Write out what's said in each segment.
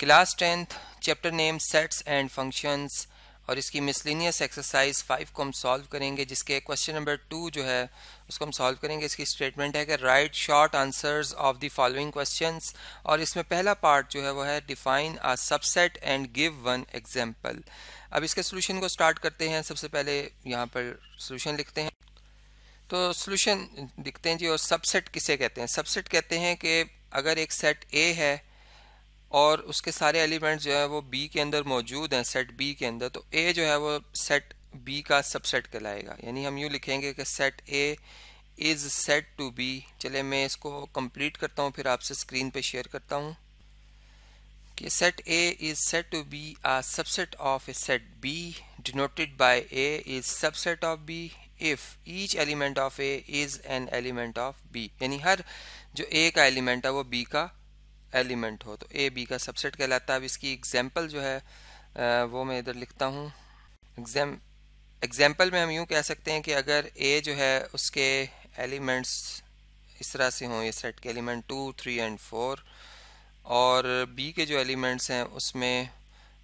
class tenth chapter name sets and functions और इसकी miscellaneous exercise five को हम सॉल्व करेंगे जिसके क्वेश्चन नंबर टू जो है उसको हम सॉल्व करेंगे इसकी स्टेटमेंट है कि write short answers of the following questions और इसमें पहला पार्ट जो है वो है define a subset and give one example अब इसके सॉल्यूशन को स्टार्ट करते हैं सबसे पहले यहाँ पर सोल्यूशन लिखते हैं तो सोल्यूशन दिखते हैं जी और सबसेट किसे कहते हैं सबसेट कहते हैं कि अगर एक सेट ए है और उसके सारे एलिमेंट जो है वो बी के अंदर मौजूद हैं सेट बी के अंदर तो ए जो है वो सेट बी का सबसेट कहलाएगा यानी हम यूँ लिखेंगे कि set A is said to be चले मैं इसको कंप्लीट करता हूँ फिर आपसे स्क्रीन पे शेयर करता हूँ कि set A is said to be a subset of a set B denoted by A is subset of B if each element of A is an element of B यानी हर जो ए का element है वो B का element हो तो A B का सबसेट कहलाता है अब इसकी एग्जाम्पल जो है वो मैं इधर लिखता हूँ एग्जाम एग्जाम्पल में हम यूँ कह सकते हैं कि अगर ए जो है उसके एलिमेंट्स इस तरह से हों ये सेट के element two three and four और बी के जो एलिमेंट्स हैं उसमें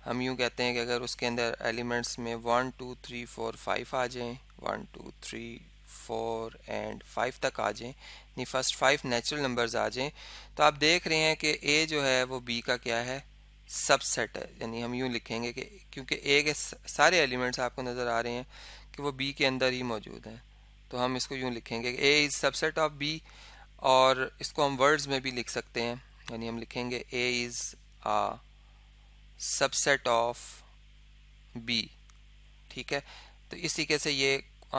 हम यूँ कहते हैं कि अगर उसके अंदर एलिमेंट्स में one two three four five आ जाएँ one two three four and five तक आ जाएँ यानी फर्स्ट फाइव नेचुरल नंबर्स आ जाएँ तो आप देख रहे हैं कि ए जो है वो बी का क्या है सबसेट है यानी हम यूँ लिखेंगे कि क्योंकि ए के सारे एलिमेंट्स आपको नज़र आ रहे हैं कि वो बी के अंदर ही मौजूद हैं तो हम इसको यूँ लिखेंगे A is subset of B और इसको हम वर्ड्स में भी लिख सकते हैं यानी हम लिखेंगे A is a subset of B ठीक है तो इस तरीके से ये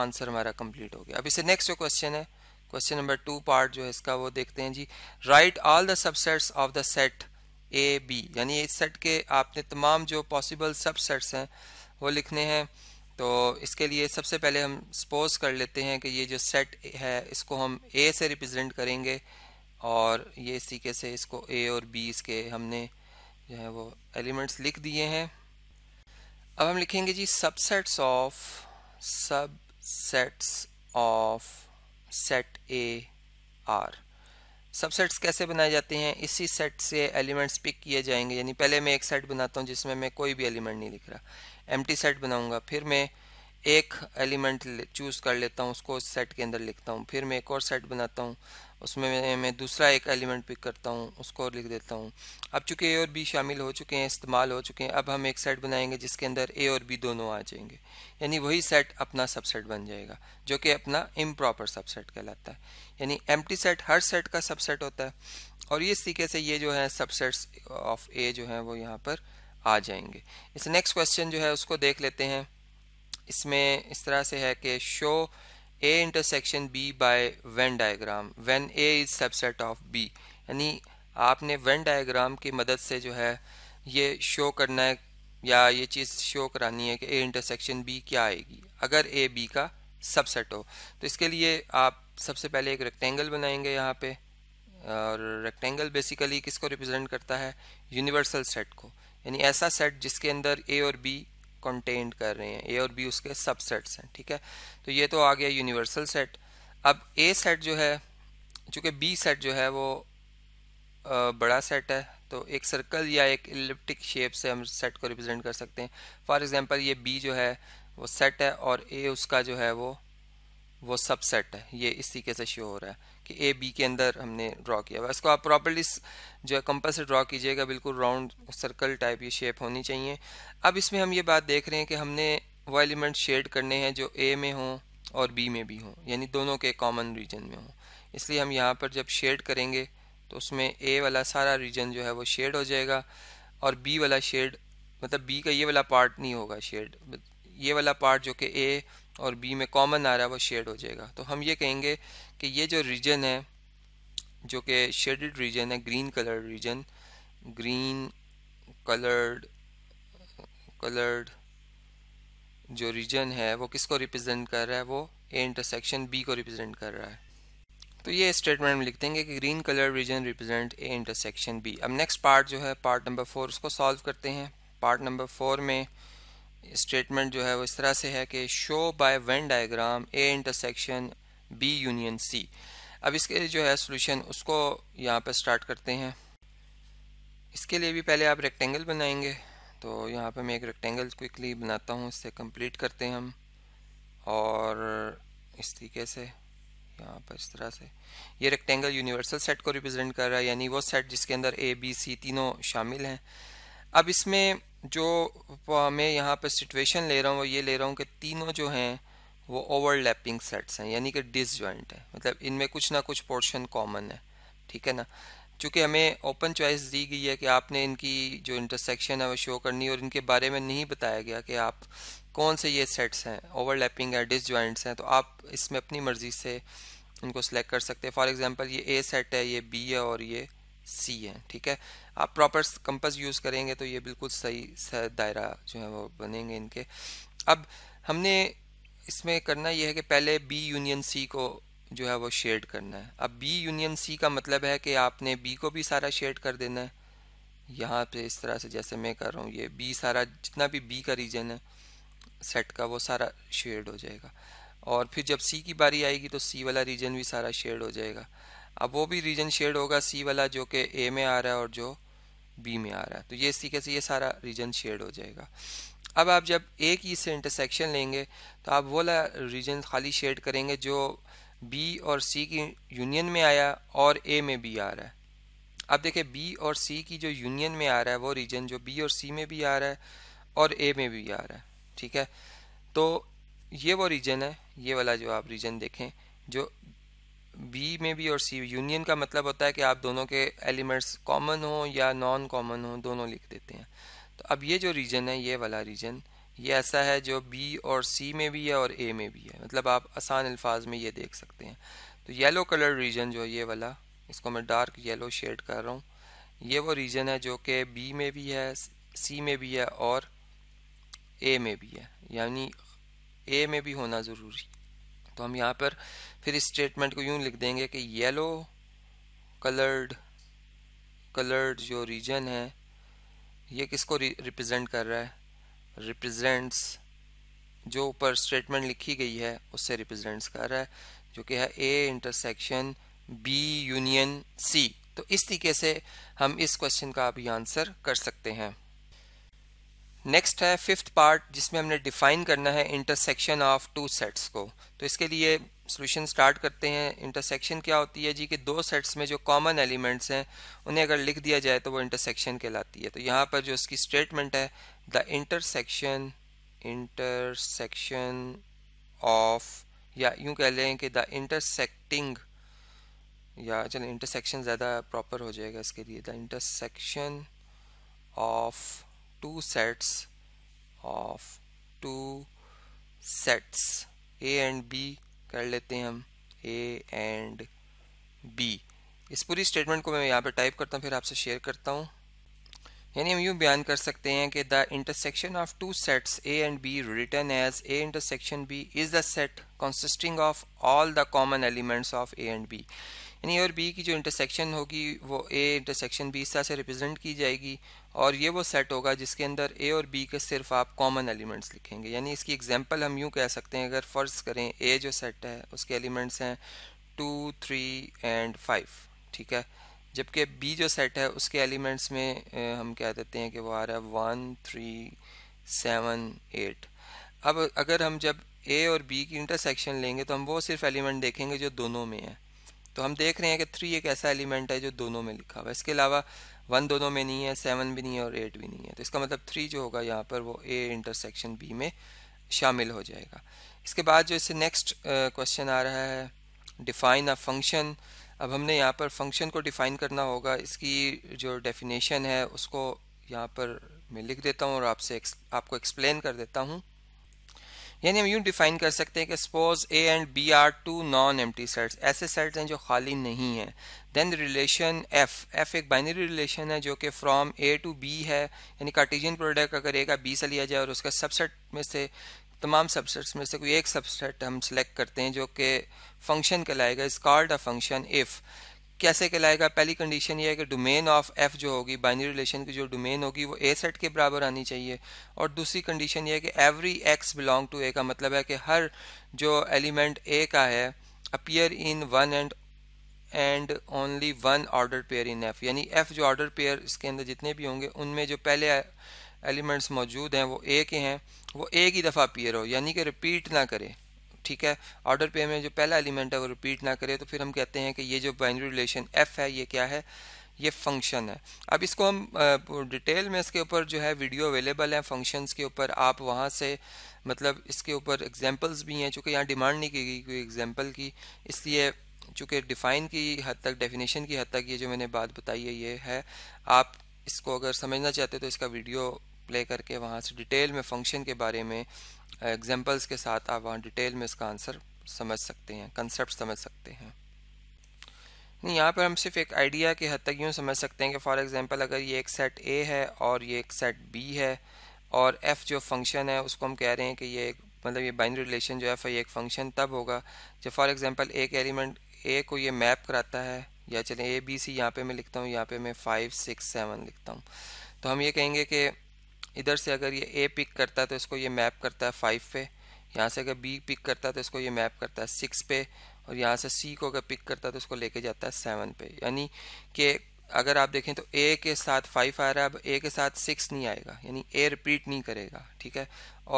आंसर हमारा कंप्लीट हो गया अब इसे नेक्स्ट जो क्वेश्चन है क्वेश्चन नंबर टू पार्ट जो है इसका वो देखते हैं जी write all the subsets of the set A B यानी इस सेट के आपने तमाम जो पॉसिबल सबसेट्स हैं वो लिखने हैं तो इसके लिए सबसे पहले हम सपोज कर लेते हैं कि ये जो सेट है इसको हम ए से रिप्रेजेंट करेंगे और ये इस तरीके से इसको ए और बी इसके हमने जो है वो एलिमेंट्स लिख दिए हैं अब हम लिखेंगे जी subsets of subsets of set A are subsets कैसे बनाए जाते हैं इसी सेट से एलिमेंट्स पिक किए जाएंगे यानी पहले मैं एक सेट बनाता हूँ जिसमें मैं कोई भी एलिमेंट नहीं लिख रहा एम सेट बनाऊँगा फिर मैं एक एलिमेंट चूज़ कर लेता हूँ उसको सेट के अंदर लिखता हूँ फिर मैं एक और सेट बनाता हूँ उसमें मैं दूसरा एक एलिमेंट पिक करता हूँ उसको और लिख देता हूँ अब चूँकि ए और बी शामिल हो चुके हैं इस्तेमाल हो चुके हैं अब हम एक सेट बनाएंगे जिसके अंदर ए और बी दोनों आ जाएंगे यानी वही सेट अपना सबसेट बन जाएगा जो कि अपना इम्प्रॉपर सबसेट कहलाता है यानी टी सेट हर सेट का सबसेट होता है और इस तरीके से ये जो है सबसेट्स ऑफ ए जो है वो यहाँ पर आ जाएंगे इस नेक्स्ट क्वेश्चन जो है उसको देख लेते हैं इसमें इस तरह से है कि show A intersection B by Venn diagram when A is subset of B यानी आपने वेन डायग्राम की मदद से जो है ये शो करना है या ये चीज़ शो करानी है कि ए इंटरसेक्शन बी क्या आएगी अगर ए बी का सबसेट हो तो इसके लिए आप सबसे पहले एक रेक्टेंगल बनाएंगे यहाँ पे और रेक्टेंगल बेसिकली किसको रिप्रेजेंट करता है यूनिवर्सल सेट को यानी ऐसा सेट जिसके अंदर ए और बी कंटेंट कर रहे हैं ए और बी उसके सबसेट्स हैं ठीक है तो ये तो आ गया यूनिवर्सल सेट अब ए सेट जो है चूँकि बी सेट जो है वो आ, बड़ा सेट है तो एक सर्कल या एक इलिप्टिक शेप से हम सेट को रिप्रेजेंट कर सकते हैं फॉर एग्जांपल ये बी जो है वो सेट है और ए उसका जो है वो वो सबसेट है ये इस तरीके से शो हो रहा है कि ए बी के अंदर हमने ड्रॉ किया हुआ इसको आप प्रॉपरली जो है कंपस से ड्रॉ कीजिएगा बिल्कुल राउंड सर्कल टाइप ये शेप होनी चाहिए अब इसमें हम ये बात देख रहे हैं कि हमने वो एलिमेंट शेड करने हैं जो ए में हों और बी में भी हों यानी दोनों के कॉमन रीजन में हों इसलिए हम यहाँ पर जब शेड करेंगे तो उसमें ए वाला सारा रीजन जो है वो शेड हो जाएगा और बी वाला शेड मतलब बी का ये वाला पार्ट नहीं होगा शेड ये वाला पार्ट जो कि ए और बी में कॉमन आ रहा है वो शेड हो जाएगा तो हम ये कहेंगे कि ये जो रीजन है जो कि शेडेड रीजन है green coloured region green coloured coloured जो रीजन है वो किसको रिप्रेजेंट कर रहा है वो ए इंटरसेक्शन बी को रिप्रेजेंट कर रहा है तो ये स्टेटमेंट में लिखते हैं कि green colour region represent A intersection B अब नेक्स्ट पार्ट जो है पार्ट नंबर फोर उसको सॉल्व करते हैं पार्ट नंबर फोर में स्टेटमेंट जो है वो इस तरह से है कि show by Venn diagram A intersection B union C अब इसके जो है सोल्यूशन उसको यहाँ पर स्टार्ट करते हैं इसके लिए भी पहले आप रेक्टेंगल बनाएंगे तो यहाँ पर मैं एक रेक्टेंगल क्विकली बनाता हूँ इससे कंप्लीट करते हैं हम और इस तरीके से यहाँ पर इस तरह से ये रेक्टेंगल यूनिवर्सल सेट को रिप्रेजेंट कर रहा है यानी वो सेट जिसके अंदर ए बी सी तीनों शामिल हैं अब इसमें जो मैं यहाँ पर सिचुएशन ले रहा हूँ वो ये ले रहा हूँ कि तीनों जो हैं वो ओवरलैपिंग सेट्स हैं यानी कि डिसजॉइंट है मतलब इनमें कुछ ना कुछ पोर्शन कॉमन है ठीक है ना चूँकि हमें ओपन चॉइस दी गई है कि आपने इनकी जो इंटरसेक्शन है वो शो करनी और इनके बारे में नहीं बताया गया कि आप कौन से ये सेट्स हैं ओवरलैपिंग है डिसजॉइंट्स हैं तो आप इसमें अपनी मर्ज़ी से इनको सेलेक्ट कर सकते हैं फॉर एग्ज़ाम्पल ये ए सेट है ये बी है और ये सी है ठीक है आप प्रॉपर कंपस यूज़ करेंगे तो ये बिल्कुल सही दायरा जो है वो बनेंगे इनके अब हमने इसमें करना यह है कि पहले बी यूनियन सी को जो है वो शेड करना है अब बी यूनियन सी का मतलब है कि आपने बी को भी सारा शेड कर देना है यहाँ पे इस तरह से जैसे मैं कर रहा हूँ ये बी सारा जितना भी बी का रीजन है सेट का वो सारा शेड हो जाएगा और फिर जब सी की बारी आएगी तो सी वाला रीजन भी सारा शेड हो जाएगा अब वो भी रीजन शेड होगा सी वाला जो कि ए में आ रहा है और जो बी में आ रहा है तो ये इस तरीके से ये सारा रीजन शेड हो जाएगा अब आप जब ए की से इंटरसेक्शन लेंगे तो आप वो रीजन खाली शेड करेंगे जो बी और सी की यूनियन में आया और ए में भी आ रहा है अब देखिए बी और सी की जो यूनियन में आ रहा है वो रीजन जो बी और सी में भी आ रहा है और ए में भी आ रहा है ठीक है तो ये वो रीजन है ये वाला जो आप रीजन देखें जो बी में भी और सी यूनियन का मतलब होता है कि आप दोनों के एलिमेंट्स कॉमन हो या नॉन कॉमन हो दोनों लिख देते हैं तो अब ये जो रीजन है ये वाला रीजन ये ऐसा है जो बी और सी में भी है और ए में भी है मतलब आप आसान अल्फाज में ये देख सकते हैं तो येलो कलर रीजन जो है ये वाला इसको मैं डार्क येलो शेड कर रहा हूँ ये वो रीजन है जो कि बी में भी है सी में भी है और ए में भी है यानी ए में भी होना ज़रूरी तो हम यहाँ पर फिर इस स्टेटमेंट को यूँ लिख देंगे कि येलो कलर्ड कलर्ड जो रीजन है ये किसको रिप्रेजेंट कर रहा है रिप्रेजेंट्स जो ऊपर स्टेटमेंट लिखी गई है उससे रिप्रेजेंट्स कर रहा है जो कि है A intersection B union C तो इस तरीके से हम इस क्वेश्चन का अभी आंसर कर सकते हैं नेक्स्ट है फिफ्थ पार्ट जिसमें हमने डिफाइन करना है इंटरसेक्शन ऑफ टू सेट्स को तो इसके लिए सोल्यूशन स्टार्ट करते हैं इंटरसेक्शन क्या होती है जी कि दो सेट्स में जो कॉमन एलिमेंट्स हैं उन्हें अगर लिख दिया जाए तो वो इंटरसेक्शन कहलाती है तो यहाँ पर जो इसकी स्टेटमेंट है द इंटरसेक्शन इंटरसेक्शन ऑफ या यूं कह लें कि द इंटरसेक्टिंग या चलो इंटरसेक्शन ज़्यादा प्रॉपर हो जाएगा इसके लिए the intersection of two sets of two sets A and B कर लेते हैं हम A and B इस पूरी स्टेटमेंट को मैं यहाँ पे टाइप करता हूँ फिर आपसे शेयर करता हूँ यानी हम यूँ बयान कर सकते हैं कि the intersection of two sets A and B written as A intersection B is the set consisting of all the common elements of A and B यानी ए और बी की जो इंटरसेक्शन होगी वो ए इंटरसेक्शन बी इस तरह से represent की जाएगी और ये वो सेट होगा जिसके अंदर ए और बी के सिर्फ आप कॉमन एलिमेंट्स लिखेंगे यानी इसकी एग्जांपल हम यूँ कह सकते हैं अगर फ़र्ज़ करें ए जो सेट है उसके एलिमेंट्स हैं टू थ्री एंड फाइव ठीक है जबकि बी जो सेट है उसके एलिमेंट्स में हम कह देते हैं कि वो आ रहा है वन थ्री सेवन एट अब अगर हम जब ए और बी की इंटरसेक्शन लेंगे तो हम वो सिर्फ एलिमेंट देखेंगे जो दोनों में है तो हम देख रहे हैं कि थ्री एक ऐसा एलिमेंट है जो दोनों में लिखा हुआ है इसके अलावा वन दोनों में नहीं है सेवन भी नहीं है और एट भी नहीं है तो इसका मतलब थ्री जो होगा यहाँ पर वो ए इंटरसेक्शन बी में शामिल हो जाएगा इसके बाद जो इससे नेक्स्ट क्वेश्चन आ रहा है डिफाइन अ फंक्शन अब हमने यहाँ पर फंक्शन को डिफाइन करना होगा इसकी जो डेफिनेशन है उसको यहाँ पर मैं लिख देता हूँ और आपसे आपको एक्सप्लेन कर देता हूँ यानी हम यूँ डिफाइन कर सकते हैं कि suppose A and B are two non एम सेट्स ऐसे सेट्स हैं जो खाली नहीं हैं देन रिलेशन एफ एफ एक बाइनरी रिलेशन है जो कि फ्रॉम ए टू बी है यानी कार्टिजियन प्रोडक्ट अगर ए का बी से लिया जाए और उसका सबसेट में से तमाम सबसेट्स में से कोई एक सबसेट हम सेलेक्ट करते हैं जो कि फंक्शन कहलाएगा इस कॉल्ड अ फंक्शन इफ़ कैसे कहलाएगा पहली कंडीशन ये है कि डोमेन ऑफ एफ जो होगी बाइनरी रिलेशन की जो डोमेन होगी वो ए सेट के बराबर आनी चाहिए और दूसरी कंडीशन ये है कि every x belong to A का मतलब है कि हर जो एलिमेंट ए का है appear in one and and only one order pair in f यानी एफ जो ऑर्डर पेयर इसके अंदर जितने भी होंगे उनमें जो पहले एलिमेंट्स मौजूद हैं वो ए के हैं वो एक ही दफ़ा अपीयर हो यानी कि रिपीट ना करें ठीक है ऑर्डर पे में जो पहला एलिमेंट है वो रिपीट ना करे तो फिर हम कहते हैं कि ये जो बाइनरी रिलेशन एफ़ है ये क्या है ये फंक्शन है अब इसको हम डिटेल में इसके ऊपर जो है वीडियो अवेलेबल है फंक्शंस के ऊपर आप वहाँ से मतलब इसके ऊपर एग्जांपल्स भी हैं चूँकि यहाँ डिमांड नहीं की गई कोई एग्जांपल की इसलिए चूँकि डिफ़ाइन की हद तक डेफिनेशन की हद तक ये जो मैंने बात बताई है ये है आप इसको अगर समझना चाहते हो तो इसका वीडियो प्ले करके वहाँ से डिटेल में फंक्शन के बारे में एग्जाम्पल्स uh, के साथ आप वहाँ डिटेल में इसका आंसर समझ सकते हैं कंसेप्ट समझ सकते हैं नहीं यहाँ पर हम सिर्फ एक आइडिया के हद तक यूँ समझ सकते हैं कि फॉर एग्जांपल अगर ये एक सेट ए है और ये एक सेट बी है और एफ़ जो फंक्शन है उसको हम कह रहे हैं कि ये एक मतलब ये बाइनरी रिलेशन जो एफ़ है ये एक फंक्शन तब होगा जब फॉर एग्ज़ाम्पल एक एलिमेंट ए को ये मैप कराता है या चलें ए बी सी यहाँ पे मैं लिखता हूँ यहाँ पे मैं फाइव सिक्स सेवन लिखता हूँ तो हम ये कहेंगे कि इधर से अगर ये ए पिक करता है तो इसको ये मैप करता है फाइव पे यहाँ से अगर बी पिक करता है तो इसको ये मैप करता है सिक्स पे और यहाँ से सी को अगर पिक करता है तो इसको लेके जाता है सेवन पे यानी कि अगर आप देखें तो ए के साथ फाइव आ रहा है अब ए के साथ सिक्स नहीं आएगा यानी ए रिपीट नहीं करेगा ठीक है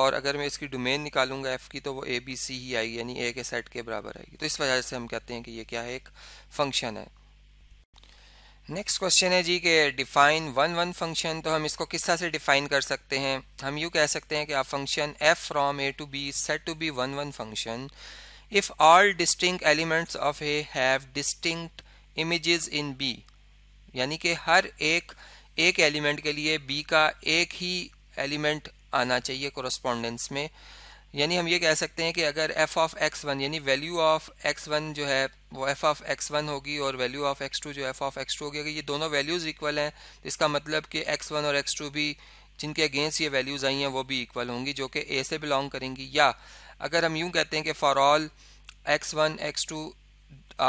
और अगर मैं इसकी डोमेन निकालूंगा एफ़ की तो वो ए बी सी ही आएगी यानी ए के सेट के बराबर आएगी तो इस वजह से हम कहते हैं कि ये क्या है एक फंक्शन है नेक्स्ट क्वेश्चन है जी के डिफाइन वन वन फंक्शन तो हम इसको किस तरह से डिफाइन कर सकते हैं हम यू कह सकते हैं कि आप function f from A to B said to be one one function if all distinct elements of A have distinct images in B यानी कि हर एक एक एलिमेंट के लिए बी का एक ही एलिमेंट आना चाहिए कोरोस्पोंडेंस में यानी हम ये कह सकते हैं कि अगर एफ ऑफ एक्स वन यानी वैल्यू ऑफ एक्स वन जो है वो एफ ऑफ एक्स वन होगी और वैल्यू ऑफ एक्स टू जो एफ ऑफ एक्स टू होगी अगर ये दोनों वैल्यूज़ इक्वल हैं तो इसका मतलब कि एक्स वन और एक्स टू भी जिनके अगेंस्ट ये वैल्यूज़ आई हैं वो भी इक्वल होंगी जो कि ए से बिलोंग करेंगी या अगर हम यूँ कहते हैं कि for all x one x two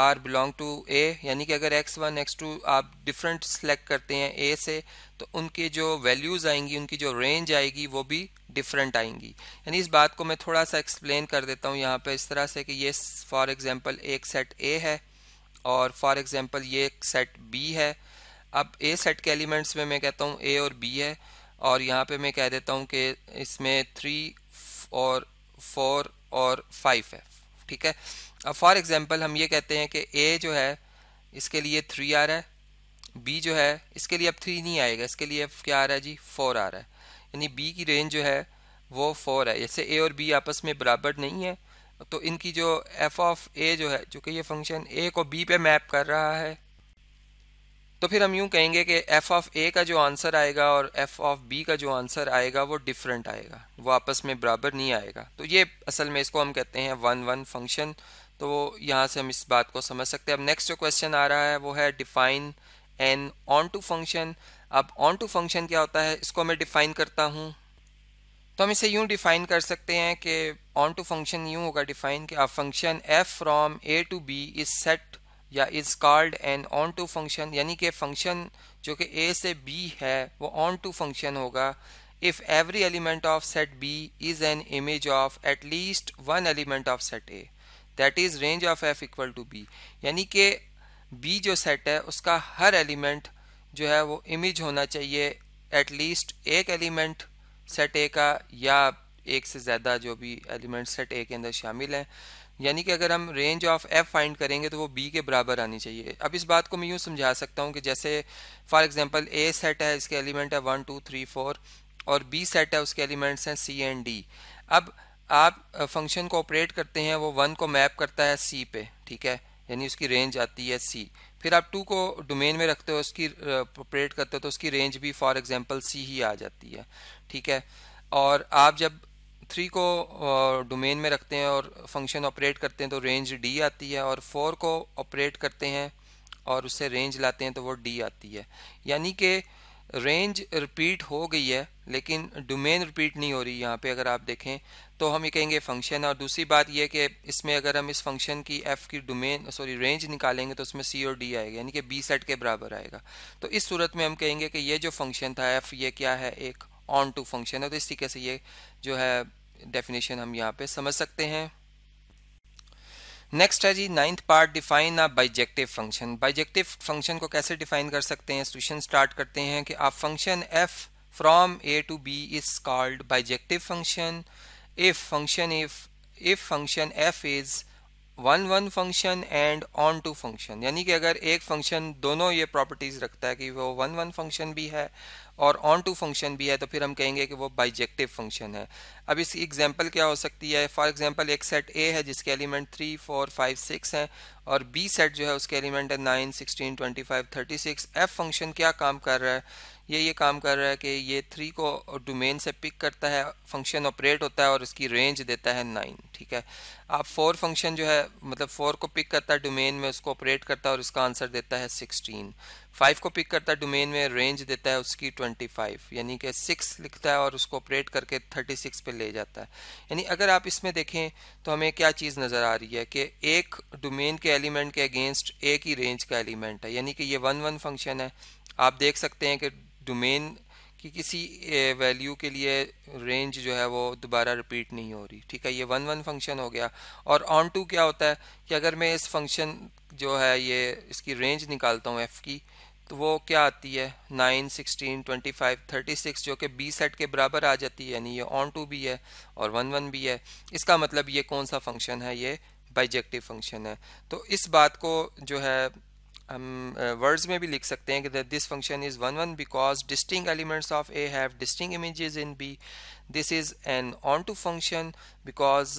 are belong to A यानी कि अगर एक्स वन एक्स टू आप डिफरेंट सेलेक्ट करते हैं ए से तो उनके जो वैल्यूज़ आएंगी उनकी जो रेंज आएगी वो भी डिफरेंट आएंगी यानी इस बात को मैं थोड़ा सा एक्सप्लेन कर देता हूँ यहाँ पर इस तरह से कि ये फॉर एग्ज़ाम्पल एक सेट ए है और फॉर एग्ज़ाम्पल ये एक सेट बी है अब ए सेट के एलिमेंट्स में मैं कहता हूँ ए और बी है और यहाँ पे मैं कह देता हूँ कि इसमें थ्री और फोर और फाइव है ठीक है अब फॉर एग्ज़ाम्पल हम ये कहते हैं कि ए जो है इसके लिए थ्री आ रहा है बी जो है इसके लिए अब थ्री नहीं आएगा इसके लिए अब क्या आ रहा है जी फोर आ रहा है यानी बी की रेंज जो है वो फोर है जैसे ए और बी आपस में बराबर नहीं है तो इनकी जो एफ ऑफ ए जो है चूँकि ये फंक्शन ए को बी पे मैप कर रहा है तो फिर हम यूँ कहेंगे कि एफ ऑफ ए का जो आंसर आएगा और एफ ऑफ बी का जो आंसर आएगा वो डिफरेंट आएगा वो आपस में बराबर नहीं आएगा तो ये असल में इसको हम कहते हैं वन वन फंक्शन तो यहाँ से हम इस बात को समझ सकते हैं अब नेक्स्ट जो क्वेश्चन आ रहा है वो है define an onto function अब ऑन टू फंक्शन क्या होता है इसको मैं डिफाइन करता हूँ तो हम इसे यूँ डिफाइन कर सकते हैं कि ऑन टू फंक्शन यूँ होगा डिफाइन कि आप function f from A to B is said या is called an onto function यानी कि फंक्शन जो कि ए से बी है वो ऑन टू फंक्शन होगा if every element of set B is an image of at least one element of set A that is range of f equal to B यानी कि बी जो set है उसका हर element जो है वो image होना चाहिए एटलीस्ट एक एलिमेंट सेट ए का या एक से ज़्यादा जो भी एलिमेंट सेट ए के अंदर शामिल हैं यानी कि अगर हम रेंज ऑफ एफ फाइंड करेंगे तो वो बी के बराबर आनी चाहिए अब इस बात को मैं यूँ समझा सकता हूँ कि जैसे फॉर एग्जांपल ए सेट है इसके एलिमेंट है वन टू थ्री फोर और बी सेट है उसके एलिमेंट्स हैं सी एंड डी अब आप फंक्शन को ऑपरेट करते हैं वो वन को मैप करता है सी पे ठीक है यानी उसकी रेंज आती है सी फिर आप टू को डोमेन में रखते हो उसकी ऑपरेट uh, करते हो तो उसकी रेंज भी फॉर एग्जांपल सी ही आ जाती है ठीक है और आप जब थ्री को डोमेन uh, में रखते हैं और फंक्शन ऑपरेट करते हैं तो रेंज डी आती है और फोर को ऑपरेट करते हैं और उससे रेंज लाते हैं तो वो डी आती है यानी कि रेंज रिपीट हो गई है लेकिन डोमेन रिपीट नहीं हो रही यहाँ पे अगर आप देखें तो हम ये कहेंगे फंक्शन और दूसरी बात यह कि इसमें अगर हम इस फंक्शन की एफ की डोमेन सॉरी रेंज निकालेंगे तो उसमें सी और डी आएगा यानी कि बी सेट के बराबर आएगा तो इस सूरत में हम कहेंगे कि ये जो फंक्शन था एफ ये क्या है एक ऑन टू फंक्शन है तो इस तरीके से ये जो है डेफिनेशन हम यहाँ पे समझ सकते हैं नेक्स्ट है जी ninth part define a bijective function bijective function को कैसे डिफाइन कर सकते हैं सोल्यूशन स्टार्ट करते हैं कि आप function f from A to B is called bijective function if function if if function f is one one function and onto function यानी कि अगर एक फंक्शन दोनों ये प्रॉपर्टीज़ रखता है कि वो वन वन फंक्शन भी है और ऑन टू फंक्शन भी है तो फिर हम कहेंगे कि वो बाइजेक्टिव फंक्शन है अब इसकी एग्जांपल क्या हो सकती है फॉर एग्जांपल एक सेट ए है जिसके element three four five six हैं और बी सेट जो है उसके एलिमेंट है nine sixteen twenty five thirty six f function क्या काम कर रहा है ये ये काम कर रहा है कि ये थ्री को डोमेन से पिक करता है फंक्शन ऑपरेट होता है और उसकी रेंज देता है नाइन ठीक है आप फोर फंक्शन जो है मतलब फोर को पिक करता है डोमेन में उसको ऑपरेट करता है और इसका आंसर देता है सिक्सटीन फाइव को पिक करता है डोमेन में रेंज देता है उसकी ट्वेंटी फाइव यानी कि सिक्स लिखता है और उसको ऑपरेट करके थर्टी सिक्स पर ले जाता है यानी अगर आप इसमें देखें तो हमें क्या चीज़ नज़र आ रही है कि एक डोमेन के एलिमेंट के अगेंस्ट एक ही रेंज का एलिमेंट है यानी कि ये वन वन फंक्शन है आप देख सकते हैं कि डोमेन कि किसी वैल्यू के लिए रेंज जो है वो दोबारा रिपीट नहीं हो रही ठीक है ये वन वन फंक्शन हो गया और ऑन टू क्या होता है कि अगर मैं इस फंक्शन जो है ये इसकी रेंज निकालता हूँ एफ़ की तो वो क्या आती है nine sixteen twenty five thirty six जो कि बी सेट के बराबर आ जाती है यानी ये ऑन टू भी है और वन वन भी है इसका मतलब ये कौन सा फंक्शन है ये बाइजेक्टिव फंक्शन है तो इस बात को जो है हम वर्ड्स में भी लिख सकते हैं कि this function is one one because distinct elements of A have distinct images in B this is an onto function because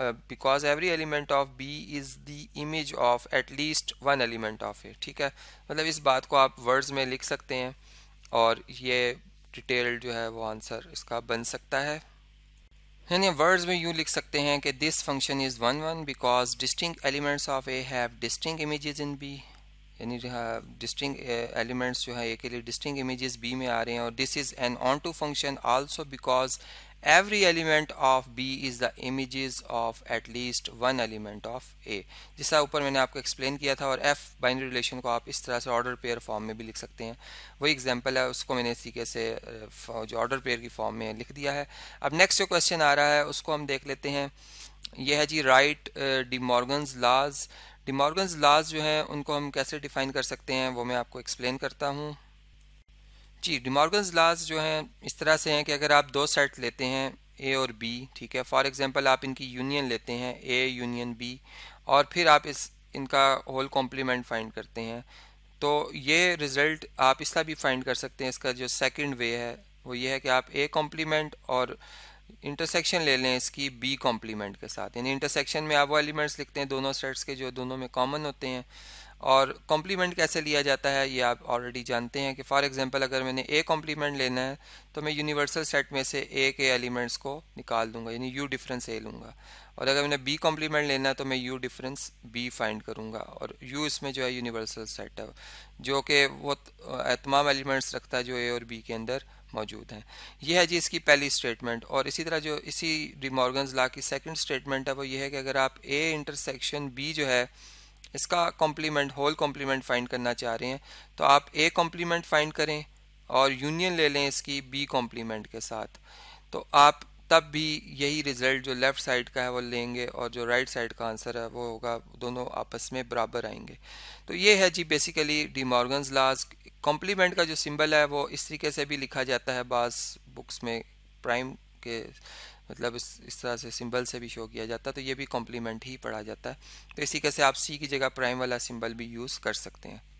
because every element of B B the image of of at least one element of A ठीक है मतलब इस बात को आप words में लिख सकते हैं और ये डिटेल जो है वो आंसर इसका बन सकता है यानी वर्ड्स में यूँ लिख सकते हैं कि this function is one one because distinct elements of A have distinct images in B यानी डिस्टिंग एलिमेंट्स uh, जो है ए के लिए डिस्टिंग इमेजेस बी में आ रहे हैं और this is an onto function also because every element of B is the image of at least one element of A जिसका ऊपर मैंने आपको एक्सप्लेन किया था और एफ बाइनरी रिलेशन को आप इस तरह से ऑर्डर पेयर फॉर्म में भी लिख सकते हैं वही एग्जाम्पल है उसको मैंने इस तरीके से जो ऑर्डर पेयर की फॉर्म में लिख दिया है अब नेक्स्ट जो क्वेश्चन आ रहा है उसको हम देख लेते हैं यह है जी write De Morgan's laws De Morgan's laws जो हैं उनको हम कैसे डिफाइन कर सकते हैं वो मैं आपको एक्सप्लेन करता हूँ जी डिमॉर्गन्स लाज जो हैं इस तरह से हैं कि अगर आप दो सेट लेते हैं ए और बी ठीक है फॉर एग्जांपल आप इनकी यूनियन लेते हैं ए यूनियन बी और फिर आप इस इनका होल कॉम्प्लीमेंट फाइंड करते हैं तो ये रिज़ल्ट आप इसका भी फाइंड कर सकते हैं इसका जो सेकंड वे है वो ये है कि आप ए कॉम्प्लीमेंट और इंटरसेक्शन ले लें इसकी बी कॉम्प्लीमेंट के साथ यानी इंटरसेक्शन में आप वो एलिमेंट्स लिखते हैं दोनों सेट्स के जो दोनों में कॉमन होते हैं और कॉम्प्लीमेंट कैसे लिया जाता है ये आप ऑलरेडी जानते हैं कि फॉर एग्जांपल अगर मैंने ए कॉम्प्लीमेंट लेना है तो मैं यूनिवर्सल सेट में से ए के एलिमेंट्स को निकाल दूंगा यानी यू डिफरेंस ए लूंगा और अगर मैंने बी कॉम्प्लीमेंट लेना है तो मैं यू डिफरेंस बी फाइंड करूंगा और यू इसमें जो है यूनिवर्सल सेट है जो कि वो तमाम एलिमेंट्स रखता है जो ए और बी के अंदर मौजूद हैं यह है जी इसकी पहली स्टेटमेंट और इसी तरह जो इसी डिमॉर्गन्स ला की सेकेंड स्टेटमेंट है वो ये है कि अगर आप ए इंटरसेक्शन बी जो है इसका कॉम्प्लीमेंट होल कॉम्प्लीमेंट फाइंड करना चाह रहे हैं तो आप ए कॉम्प्लीमेंट फाइंड करें और यूनियन ले लें इसकी बी कॉम्प्लीमेंट के साथ तो आप तब भी यही रिजल्ट जो लेफ़्ट साइड का है वो लेंगे और जो राइट right साइड का आंसर है वो होगा दोनों आपस में बराबर आएंगे तो ये है जी बेसिकली डी लाज कॉम्प्लीमेंट का जो सिंबल है वो इस तरीके से भी लिखा जाता है बास बुक्स में प्राइम के मतलब इस इस तरह से सिंबल से भी शो किया जाता है तो ये भी कॉम्प्लीमेंट ही पढ़ा जाता है तो इसी तरह से आप सी की जगह प्राइम वाला सिंबल भी यूज़ कर सकते हैं